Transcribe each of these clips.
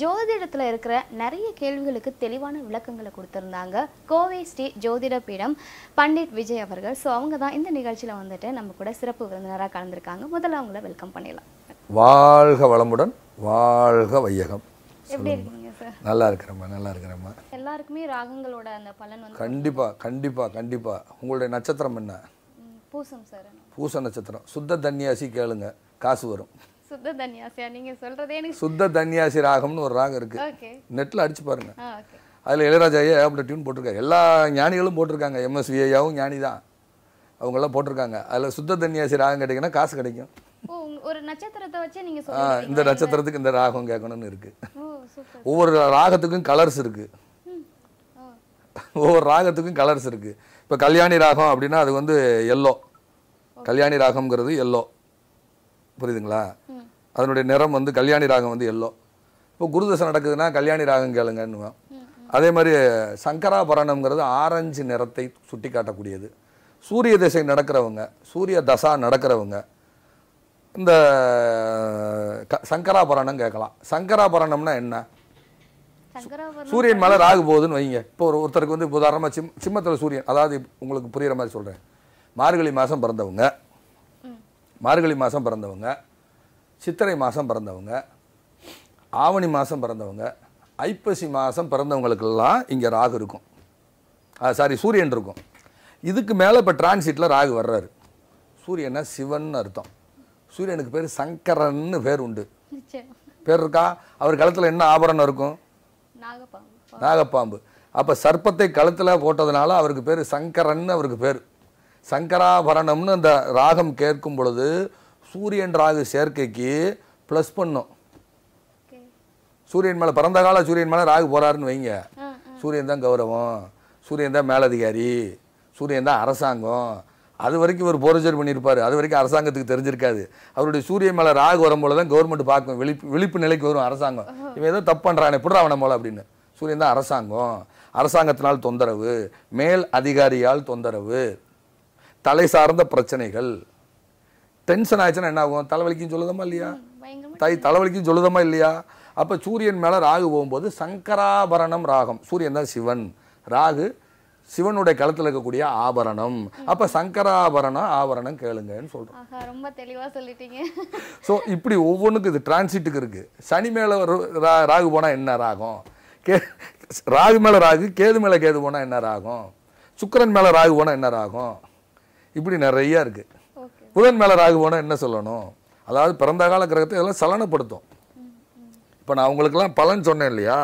ஜோதிடத்தில் இருக்கிற நிறைய கேள்விகளுக்கு தெளிவான விளக்கங்களை கொடுத்துருந்தாங்க கோவை ஸ்ரீ ஜோதிட பீடம் பண்டிட் விஜய் அவர்கள் ஸோ அவங்க தான் இந்த நிகழ்ச்சியில் வந்துட்டு நம்ம கூட சிறப்பு விருந்தினராக கலந்துருக்காங்க முதல்ல அவங்கள வெல்கம் பண்ணிடலாம் வாழ்க வளமுடன் வாழ்க வையகம் எப்படி இருக்கீங்க சார் நல்லா இருக்கிறம்மா நல்லா இருக்கிறம்மா எல்லாருக்குமே ராகங்களோட அந்த பலன் வந்து கண்டிப்பாக கண்டிப்பாக கண்டிப்பாக உங்களுடைய நட்சத்திரம் என்ன பூசம் சார் பூச நட்சத்திரம் சுத்த தன்யாசி கேளுங்க காசு வரும் சுத்த தன்யாசியா நீங்க சொல்றதே எனக்கு சுத்த தன்யாசி ராகம்னு ஒரு ராகம் இருக்கு நெட்ல அடிச்சு பாருங்க அதுல இளையராஜா ஐயா ஏகப்பட்ட டியூன் போட்டிருக்காரு எல்லா ஞானிகளும் போட்டிருக்காங்க எம்எஸ் ஐயாவும் ஞானி தான் அவங்கெல்லாம் போட்டிருக்காங்க அதுல சுத்த தன்யாசி ராகம் கிடைக்குன்னா காசு கிடைக்கும் ஒரு நட்சத்திரத்தை வச்சு நீங்க இந்த நட்சத்திரத்துக்கு இந்த ராகம் கேட்கணும்னு இருக்கு ஒவ்வொரு ராகத்துக்கும் கலர்ஸ் இருக்கு ஒவ்வொரு ராகத்துக்கும் கலர்ஸ் இருக்கு இப்போ கல்யாணி ராகம் அப்படின்னா அது வந்து எல்லோ கல்யாணி ராகம்ங்கிறது எல்லோ புரியுதுங்களா அதனுடைய நிறம் வந்து கல்யாணி ராகம் வந்து எல்லோ இப்போ குருதசை நடக்குதுன்னா கல்யாணி ராகம் கேளுங்கன்னுவான் அதே மாதிரி சங்கராபரணம்ங்கிறது ஆரஞ்சு நிறத்தை சுட்டி காட்டக்கூடியது சூரிய திசை நடக்கிறவங்க சூரிய தசா நடக்கிறவங்க இந்த க சங்கராபரணம் கேட்கலாம் சங்கராபரணம்னா என்ன சூரியன் மேலே ராகு போகுதுன்னு வைங்க இப்போ ஒரு ஒருத்தருக்கு வந்து உதாரணமாக சிம் சிம்மத்தில் சூரியன் அதாவது உங்களுக்கு புரிகிற மாதிரி சொல்கிறேன் மார்கழி மாதம் பிறந்தவங்க மார்கழி மாதம் பிறந்தவங்க சித்திரை மாதம் பிறந்தவங்க ஆவணி மாதம் பிறந்தவங்க ஐப்பசி மாதம் பிறந்தவங்களுக்கெல்லாம் இங்கே ராகு இருக்கும் சாரி சூரியன் இருக்கும் இதுக்கு மேலே இப்போ டிரான்சிட்டில் ராகு வர்றாரு சூரியனை சிவன் அர்த்தம் சூரியனுக்கு பேர் சங்கரன்னு பேர் உண்டு பேர் இருக்கா அவர் களத்தில் என்ன ஆபரணம் இருக்கும் நாகப்பாம்பு அப்போ சர்ப்பத்தை கழுத்தில் போட்டதுனால அவருக்கு பேர் சங்கரன் அவருக்கு பேர் சங்கராபரணம்னு அந்த ராகம் கேட்கும் பொழுது சூரியன் ராகு சேர்க்கைக்கு ப்ளஸ் பண்ணும் சூரியன் மேலே பிறந்த கால சூரியன் மேலே ராகு போகிறாருன்னு வைங்க சூரியன் தான் கௌரவம் சூரியன் தான் மேலதிகாரி சூரியன் தான் அரசாங்கம் அது வரைக்கும் இவர் போரஜர் பண்ணியிருப்பார் அது வரைக்கும் அரசாங்கத்துக்கு தெரிஞ்சிருக்காது அவருடைய சூரியன் மேலே ராகு போல தான் கவர்மெண்ட் பார்க்கும் விழிப்பு விழிப்பு நிலைக்கு வரும் அரசாங்கம் இவன் ஏதோ தப்பு பண்ணுறான் புடுறா போல அப்படின்னு சூரியன் தான் அரசாங்கம் அரசாங்கத்தினால் தொந்தரவு மேல் அதிகாரியால் தொந்தரவு தலை சார்ந்த பிரச்சனைகள் டென்ஷன் ஆயிடுச்சுன்னா என்ன ஆகும் தலைவலிக்கும் சொல்லுதமா இல்லையா தை தலைவலிக்கும் சொல்லுதமா இல்லையா அப்போ சூரியன் மேலே ராகு போகும்போது சங்கராபரணம் ராகம் சூரியன் தான் சிவன் ராகு சிவனுடைய களத்தில் இருக்கக்கூடிய ஆபரணம் அப்போ சங்கராபரணம் ஆபரணம் கேளுங்கன்னு சொல்கிறோம் ரொம்ப தெளிவாக சொல்லிட்டீங்க ஸோ இப்படி ஒவ்வொன்றுக்கு இது டிரான்சிட்டுக்கு இருக்குது சனி மேலே ராகு போனால் என்ன ராகம் கே ராகு மேலே ராகு கேது மேலே கேது போனால் என்ன ராகும் சுக்கரன் மேலே ராகு போனால் என்ன ராகும் இப்படி நிறையா இருக்குது புதன் மேலே ராகு போனால் என்ன சொல்லணும் அதாவது பிறந்த கால கிரகத்தை இதெல்லாம் சலனப்படுத்தும் இப்போ நான் அவங்களுக்கெல்லாம் பலன் சொன்னேன் இல்லையா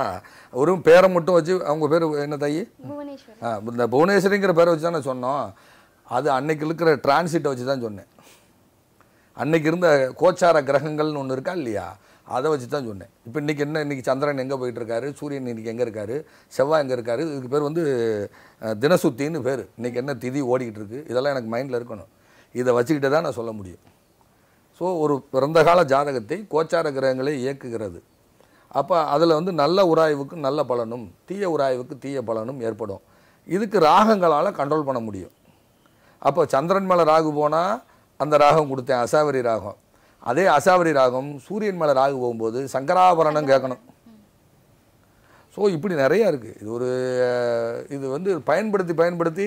ஒரு பேரை மட்டும் வச்சு அவங்க பேர் என்ன தாயி ஆ இந்த புவனேஸ்வரிங்கிற பேரை வச்சு தான் சொன்னோம் அது அன்னைக்கு இருக்கிற டிரான்சிட்டை வச்சு தான் சொன்னேன் அன்னைக்கு இருந்த கோச்சார கிரகங்கள்னு ஒன்று இருக்கா இல்லையா அதை வச்சு தான் சொன்னேன் இப்போ இன்றைக்கி என்ன இன்றைக்கி சந்திரன் எங்கே போயிட்டு இருக்காரு சூரியன் இன்றைக்கி எங்கே இருக்காரு செவ்வாய் எங்கே இருக்காரு இதுக்கு பேர் வந்து தினசுத்தின்னு பேர் இன்றைக்கி என்ன திதி ஓடிக்கிட்டு இருக்குது இதெல்லாம் எனக்கு மைண்டில் இருக்கணும் இதை வச்சுக்கிட்டு தான் நான் சொல்ல முடியும் ஸோ ஒரு பிறந்த கால ஜாதகத்தை கோச்சார கிரகங்களை இயக்குகிறது அப்போ அதில் வந்து நல்ல உராய்வுக்கு நல்ல பலனும் தீய உராய்வுக்கு தீய பலனும் ஏற்படும் இதுக்கு ராகங்களால் கண்ட்ரோல் பண்ண முடியும் அப்போ சந்திரன் மேலே ராகு போனால் அந்த ராகம் கொடுத்தேன் அசாவரி ராகம் அதே அசாவரி ராகம் சூரியன் மேலே ராகு போகும்போது சங்கராபரணம் கேட்கணும் ஸோ இப்படி நிறையா இருக்குது இது ஒரு இது வந்து பயன்படுத்தி பயன்படுத்தி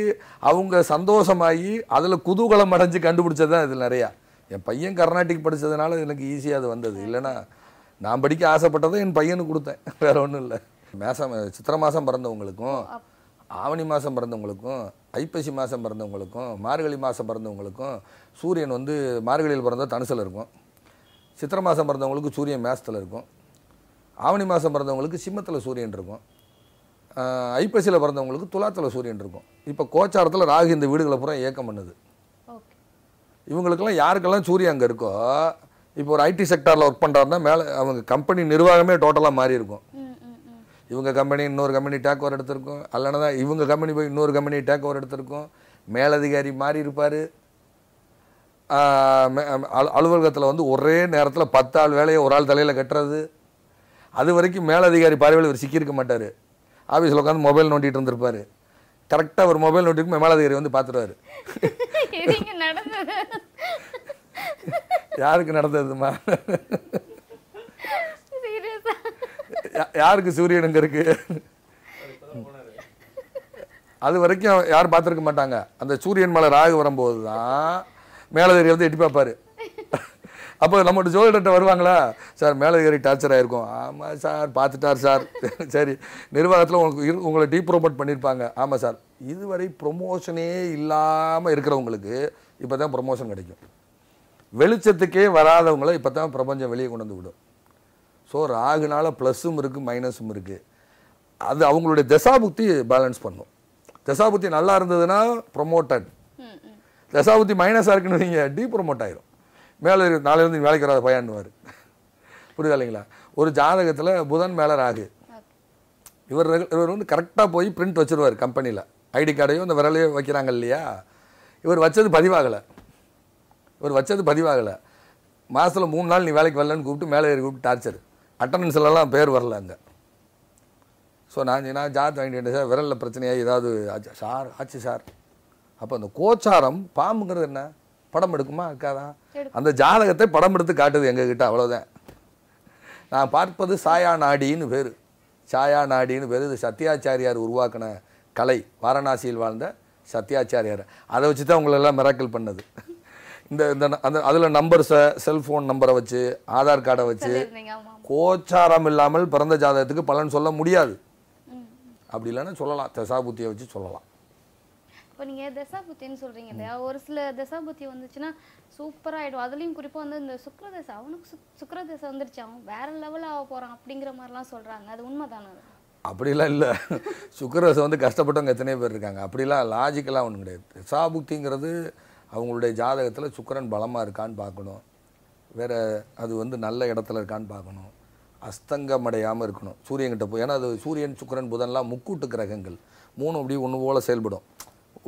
அவங்க சந்தோஷமாகி அதில் குதூகலம் அடைஞ்சு கண்டுபிடிச்சது தான் இதில் நிறையா என் பையன் கர்நாடிக் படித்ததுனால எனக்கு ஈஸியாக அது வந்தது இல்லைனா நான் படிக்க ஆசைப்பட்டதும் என் பையனுக்கு கொடுத்தேன் வேறு ஒன்றும் இல்லை மேசம் சித்திரை மாதம் பிறந்தவங்களுக்கும் ஆவணி மாதம் பிறந்தவங்களுக்கும் ஐப்பசி மாதம் பிறந்தவங்களுக்கும் மார்கழி மாதம் பிறந்தவங்களுக்கும் சூரியன் வந்து மார்கழியில் பிறந்தால் தனுசில் இருக்கும் சித்திரை மாதம் பிறந்தவங்களுக்கு சூரியன் மேசத்தில் இருக்கும் ஆவணி மாதம் பிறந்தவங்களுக்கு சிம்மத்தில் சூரியன் இருக்கும் ஐப்பசியில் பிறந்தவங்களுக்கு துலாத்தில் சூரியன் இருக்கும் இப்போ கோச்சாரத்தில் ராகு இந்த வீடுகளை பூரா இயக்கம் பண்ணுது இவங்களுக்கெல்லாம் யாருக்கெல்லாம் சூரியன் அங்கே இருக்கோ இப்போ ஒரு ஐடி செக்டாரில் ஒர்க் பண்ணுறாருன்னா மேலே அவங்க கம்பெனி நிர்வாகமே டோட்டலாக மாறி இருக்கும் இவங்க கம்பெனி இன்னொரு கம்பெனி டேக் ஓவர் எடுத்திருக்கும் அல்லனா இவங்க கம்பெனி போய் இன்னொரு கம்பெனி டேக் ஓவர் எடுத்திருக்கும் மேலதிகாரி மாறி இருப்பார் அலுவலகத்தில் வந்து ஒரே நேரத்தில் பத்தாள் வேலையை ஒரு ஆள் தலையில் கட்டுறது அது வரைக்கும் மேலதிகாரி பார்வையில் இவர் சிக்கியிருக்க மாட்டார் ஆஃபீஸில் உட்காந்து மொபைல் நோண்டிகிட்டு இருந்திருப்பார் கரெக்டாக ஒரு மொபைல் நோட்டிக்கும் மேலதிகாரி வந்து பார்த்துருவார் யாருக்கு நடந்ததுமா யாருக்கு சூரியன் இங்கே இருக்கு அது வரைக்கும் யாரும் பார்த்துருக்க மாட்டாங்க அந்த சூரியன் மேலே ராகு வரும்போது தான் மேலதிகாரி வந்து எட்டி பார்ப்பாரு அப்போ நம்மகிட்ட ஜோதிடர்கிட்ட வருவாங்களா சார் மேலதிகாரி டார்ச்சர் ஆகிருக்கும் ஆமாம் சார் பார்த்துட்டார் சார் சரி நிர்வாகத்தில் உங்களுக்கு உங்களை டீ ப்ரொமோட் பண்ணியிருப்பாங்க ஆமாம் சார் இதுவரை ப்ரொமோஷனே இல்லாமல் இருக்கிறவங்களுக்கு இப்போ தான் ப்ரொமோஷன் கிடைக்கும் வெளிச்சத்துக்கே வராதவங்கள இப்போ தான் பிரபஞ்சம் வெளியே கொண்டு வந்து விடும் ஸோ ராகுனால ப்ளஸ்ஸும் இருக்குது மைனஸும் இருக்குது அது அவங்களுடைய தசாபுக்தி பேலன்ஸ் பண்ணும் தசாபுக்தி நல்லா இருந்ததுன்னா ப்ரொமோட்டட் தசாபுக்தி மைனஸாக இருக்குன்னு நீங்கள் டீ ப்ரொமோட் ஆகிரும் மேலே இருக்க நாளை வந்து வேலைக்கு வராத பயான்னுவார் புரியுதா இல்லைங்களா ஒரு ஜாதகத்தில் புதன் மேலே ராகு இவர் இவர் வந்து கரெக்டாக போய் பிரிண்ட் வச்சுருவார் கம்பெனியில் ஐடி கார்டையும் இந்த விரலையோ வைக்கிறாங்க இல்லையா இவர் வச்சது பதிவாகலை இவர் வச்சது பதிவாகலை மாதத்தில் மூணு நாள் நீ வேலைக்கு வரலன்னு கூப்பிட்டு மேலே ஏறி கூப்பிட்டு டார்ச்சர் அட்டண்டன்ஸ்லலாம் பேர் வரல அங்கே ஸோ நான் நான் ஜாத் வாங்கிட்டு சார் விரலில் பிரச்சனையாக ஏதாவது ஆச்சு சார் ஆச்சு சார் அப்போ அந்த கோச்சாரம் பாம்புங்கிறது என்ன படம் எடுக்குமா இருக்காதான் அந்த ஜாதகத்தை படம் எடுத்து காட்டுது எங்ககிட்ட அவ்வளோதான் நான் பார்ப்பது சாயா நாடின்னு பேர் சாயா நாடின்னு பேர் இது சத்யாச்சாரியார் உருவாக்கின கலை வாரணாசியில் வாழ்ந்த சத்யாச்சாரியார் அதை வச்சு தான் உங்களெல்லாம் மிராக்கல் பண்ணது இந்த இந்த அந்த அதில் நம்பர்ஸை செல்ஃபோன் நம்பரை வச்சு ஆதார் கார்டை வச்சு கோச்சாரம் இல்லாமல் பிறந்த ஜாதகத்துக்கு பலன் சொல்ல முடியாது அப்படி இல்லைன்னா சொல்லலாம் தசாபுத்தியை வச்சு சொல்லலாம் இப்போ நீங்கள் தசாபுத்தின்னு சொல்கிறீங்க இல்லையா ஒரு சில தசாபுத்தி வந்துச்சுன்னா சூப்பராக ஆகிடும் அதுலேயும் குறிப்பாக வந்து இந்த சுக்கரதசை அவனுக்கு சுக் சுக்கரதசை வந்துருச்சு அவன் வேறு லெவலில் ஆக போகிறான் அப்படிங்கிற மாதிரிலாம் சொல்கிறாங்க அது உண்மை தானே அப்படிலாம் இல்லை சுக்கரதசை வந்து கஷ்டப்பட்டவங்க எத்தனையோ பேர் இருக்காங்க அப்படிலாம் லாஜிக்கலாக ஒன்றும் கிடையாது தசாபுக்திங்கிறது அவங்களுடைய ஜாதகத்தில் சுக்கரன் பலமாக இருக்கான்னு பார்க்கணும் வேறு அது வந்து நல்ல இடத்துல இருக்கான்னு பார்க்கணும் அஸ்தங்கமடையாமல் இருக்கணும் சூரியன்கிட்ட போய் ஏன்னா அது சூரியன் சுக்கரன் புதன்லாம் முக்கூட்டு கிரகங்கள் மூணு அப்படியே ஒன்று போல் செயல்படும்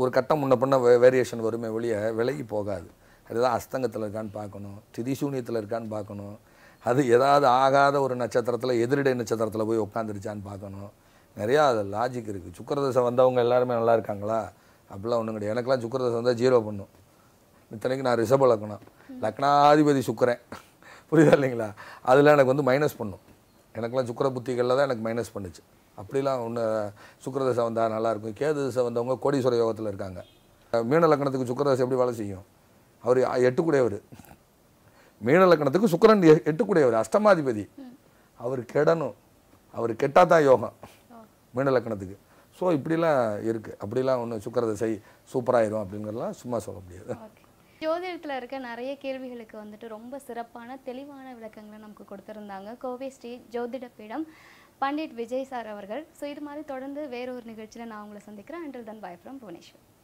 ஒரு கட்டம் முன்ன பண்ண வேரியேஷன் வருமே ஒழிய விலகி போகாது அது எதாவது அஸ்தங்கத்தில் இருக்கான்னு பார்க்கணும் திதிசூன்யத்தில் இருக்கான்னு பார்க்கணும் அது ஏதாவது ஆகாத ஒரு நட்சத்திரத்தில் எதிரிடை நட்சத்திரத்தில் போய் உட்காந்துருச்சான்னு பார்க்கணும் நிறையா அது லாஜிக் இருக்குது சுக்கரதசை வந்தவங்க எல்லாருமே நல்லா இருக்காங்களா அப்படிலாம் ஒன்றும் கிடையாது எனக்கெல்லாம் சுக்கரதசை வந்தால் ஜீரோ பண்ணும் இத்தனைக்கு நான் ரிசர்வ் லக்னம் லக்னாதிபதி சுக்கரேன் புரியுதா இல்லைங்களா அதில் எனக்கு வந்து மைனஸ் பண்ணும் எனக்கெலாம் சுக்கர புத்திகளில் தான் எனக்கு மைனஸ் பண்ணுச்சு அப்படிலாம் ஒன்று சுக்கரதசை வந்தால் நல்லாயிருக்கும் கேது தசை வந்தவங்க கோடீஸ்வர யோகத்தில் இருக்காங்க மீன லக்கணத்துக்கு சுக்கரதசை எப்படி வேலை செய்யும் அவர் எட்டுக்குடையவர் மீன லக்கணத்துக்கு சுக்கரன் எட்டுக்குடையவர் அஷ்டமாதிபதி அவர் கெடணும் அவர் கெட்டால் தான் யோகம் மீன லக்கணத்துக்கு ஸோ இப்படிலாம் இருக்குது அப்படிலாம் ஒன்று சுக்கரதசை சூப்பராகிடும் அப்படிங்கிறலாம் சும்மா சொல்ல முடியாது ஜோதிடத்தில் இருக்க நிறைய கேள்விகளுக்கு வந்துட்டு ரொம்ப சிறப்பான தெளிவான விளக்கங்களை நமக்கு கொடுத்துருந்தாங்க கோவை ஸ்ரீ ஜோதிட பீடம் பண்டிட் விஜய் சார் அவர்கள் ஸோ இது மாதிரி தொடர்ந்து வேறொரு ஒரு நிகழ்ச்சியில் நான் உங்களை சந்திக்கிறேன் until then bye from Bhubaneswar